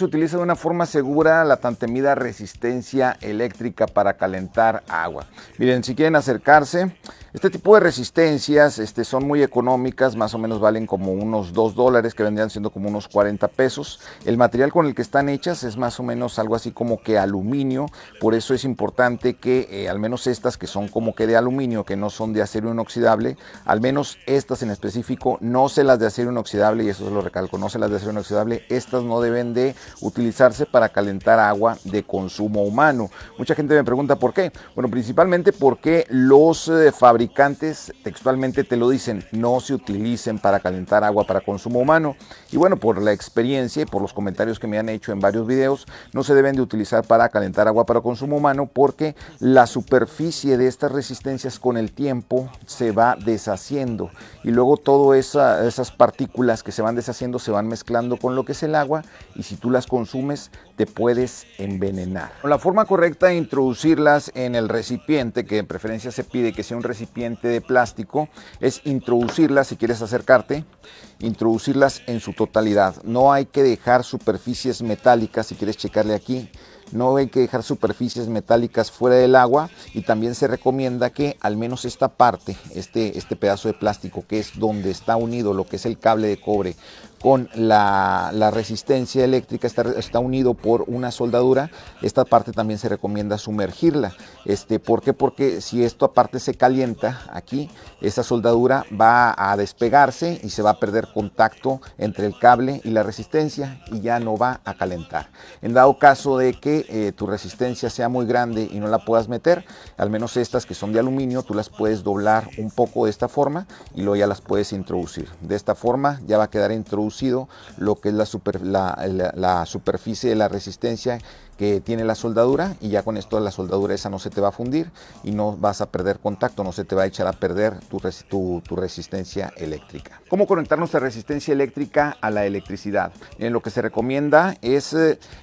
se utiliza de una forma segura la tan temida resistencia eléctrica para calentar agua. Miren, si quieren acercarse, este tipo de resistencias este, son muy económicas, más o menos valen como unos 2 dólares, que vendrían siendo como unos 40 pesos. El material con el que están hechas es más o menos algo así como que aluminio, por eso es importante que eh, al menos estas que son como que de aluminio, que no son de acero inoxidable, al menos estas en específico, no se las de acero inoxidable, y eso se lo recalco, no se las de acero inoxidable, estas no deben de utilizarse para calentar agua de consumo humano. Mucha gente me pregunta por qué. Bueno, principalmente porque los eh, fabricantes textualmente te lo dicen, no se utilicen para calentar agua para consumo humano. Y bueno, por la experiencia y por los comentarios que me han hecho en varios videos, no se deben de utilizar para calentar agua para consumo humano porque la superficie de estas resistencias con el tiempo se va deshaciendo y luego todas esas partículas que se van deshaciendo se van mezclando con lo que es el agua y si tú las consumes te puedes envenenar. La forma correcta de introducirlas en el recipiente, que en preferencia se pide que sea un recipiente de plástico, es introducirlas, si quieres acercarte, introducirlas en su totalidad. No hay que dejar superficies metálicas, si quieres checarle aquí, no hay que dejar superficies metálicas fuera del agua y también se recomienda que al menos esta parte, este, este pedazo de plástico que es donde está unido lo que es el cable de cobre con la, resistencia eléctrica, está, unido por una soldadura, esta parte también se recomienda sumergirla. Este, ¿Por qué? Porque si esta aparte se calienta aquí, esa soldadura va a despegarse y se va a perder contacto entre el cable y la resistencia y ya no va a calentar. En dado caso de que eh, tu resistencia sea muy grande y no la puedas meter, al menos estas que son de aluminio, tú las puedes doblar un poco de esta forma y luego ya las puedes introducir. De esta forma ya va a quedar introducido lo que es la superficie de la resistencia que tiene la soldadura y ya con esto la soldadura esa no se te va a fundir y no vas a perder contacto, no se te va a echar a perder tu, tu, resistencia eléctrica. ¿Cómo conectar nuestra resistencia eléctrica a la electricidad? en lo que se recomienda es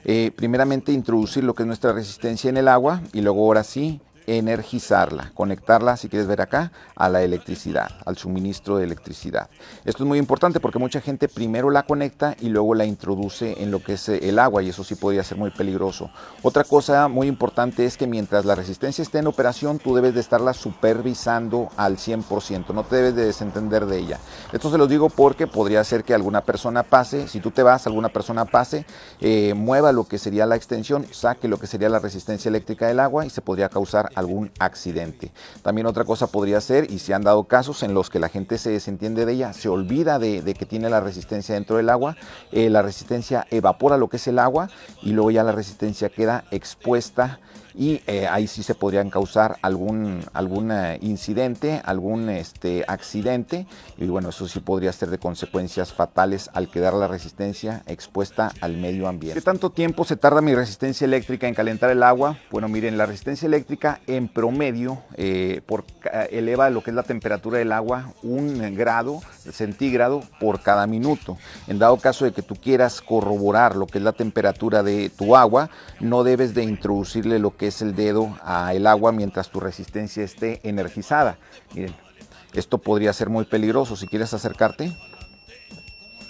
eh, primeramente introducir lo que es nuestra resistencia en el agua y luego ahora sí energizarla, conectarla, si quieres ver acá, a la electricidad, al suministro de electricidad. Esto es muy importante porque mucha gente primero la conecta y luego la introduce en lo que es eh, el agua y eso sí podría ser muy peligroso. Otra cosa muy importante es que mientras la resistencia esté en operación, tú debes de estarla supervisando al 100%, no te debes de desentender de ella. Esto se lo digo porque podría ser que alguna persona pase, si tú te vas, alguna persona pase, eh, mueva lo que sería la extensión, saque lo que sería la resistencia eléctrica del agua y se podría causar algún accidente. También otra cosa podría ser, y se han dado casos en los que la gente se desentiende de ella, se olvida de, que tiene la resistencia dentro del agua, eh, la resistencia evapora lo que es el agua y luego ya la resistencia queda expuesta y eh, ahí sí se podrían causar algún, algún eh, incidente, algún este, accidente y bueno, eso sí podría ser de consecuencias fatales al quedar la resistencia expuesta al medio ambiente. ¿Qué tanto tiempo se tarda mi resistencia eléctrica en calentar el agua? Bueno, miren, la resistencia eléctrica en promedio eh, eleva lo que es la temperatura del agua un grado centígrado por cada minuto. En dado caso de que tú quieras corroborar lo que es la temperatura de tu agua, no debes de introducirle lo que es el dedo al agua mientras tu resistencia esté energizada. Miren, esto podría ser muy peligroso. Si quieres acercarte,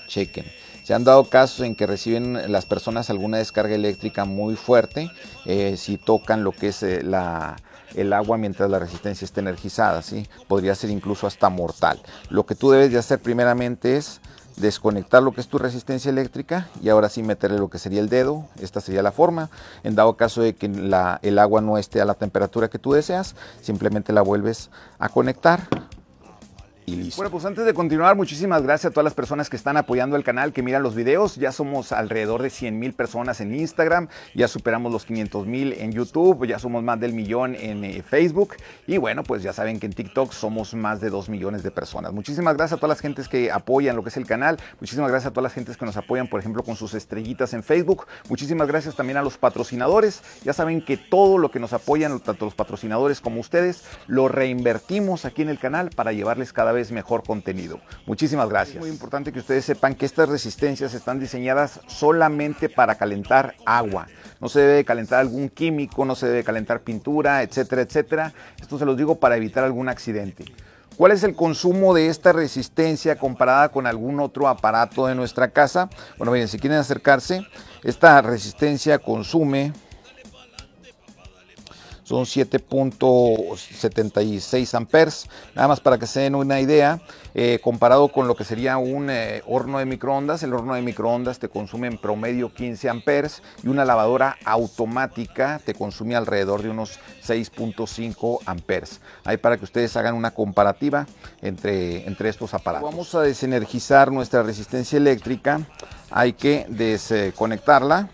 chequen. Se han dado casos en que reciben las personas alguna descarga eléctrica muy fuerte eh, si tocan lo que es eh, la, el agua mientras la resistencia esté energizada. ¿sí? Podría ser incluso hasta mortal. Lo que tú debes de hacer primeramente es desconectar lo que es tu resistencia eléctrica y ahora sí meterle lo que sería el dedo, esta sería la forma, en dado caso de que el agua no esté a la temperatura que tú deseas, simplemente la vuelves a conectar y Bueno, pues antes de continuar, muchísimas gracias a todas las personas que están apoyando el canal, que miran los videos. Ya somos alrededor de 100 mil personas en Instagram, ya superamos los 500 mil en YouTube, ya somos más del millón en eh, Facebook. Y bueno, pues ya saben que en TikTok somos más de 2 millones de personas. Muchísimas gracias a todas las gentes que apoyan lo que es el canal. Muchísimas gracias a todas las gentes que nos apoyan, por ejemplo, con sus estrellitas en Facebook. Muchísimas gracias también a los patrocinadores. Ya saben que todo lo que nos apoyan, tanto los patrocinadores como ustedes, lo reinvertimos aquí en el canal para llevarles cada vez es mejor contenido. Muchísimas gracias. Es muy importante que ustedes sepan que estas resistencias están diseñadas solamente para calentar agua. No se debe calentar algún químico, no se debe calentar pintura, etcétera, etcétera. Esto se los digo para evitar algún accidente. ¿Cuál es el consumo de esta resistencia comparada con algún otro aparato de nuestra casa? Bueno, miren, si quieren acercarse, esta resistencia consume son 7.76 amperes. Nada más para que se den una idea, eh, comparado con lo que sería un eh, horno de microondas, el horno de microondas te consume en promedio 15 amperes y una lavadora automática te consume alrededor de unos 6.5 amperes. Ahí para que ustedes hagan una comparativa entre, entre estos aparatos. Vamos a desenergizar nuestra resistencia eléctrica, hay que desconectarla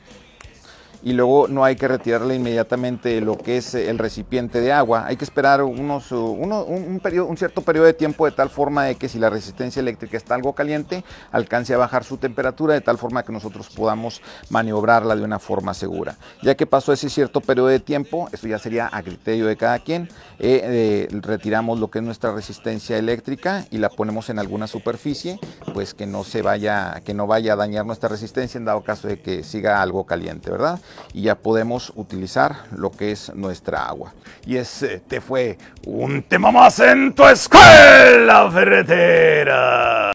y luego no hay que retirarle inmediatamente lo que es eh, el recipiente de agua. Hay que esperar unos, eh, un, cierto periodo de tiempo de tal forma de que si la resistencia eléctrica está algo caliente, alcance a bajar su temperatura de tal forma que nosotros podamos maniobrarla de una forma segura. Ya que pasó ese cierto periodo de tiempo, eso ya sería a criterio de cada quien, eh, retiramos lo que es nuestra resistencia eléctrica y la ponemos en alguna superficie, pues que no se vaya, que no vaya a dañar nuestra resistencia en dado caso de que siga algo caliente, ¿verdad? y ya podemos utilizar lo que es nuestra agua. Y ese eh, fue un tema más en tu escuela ferretera.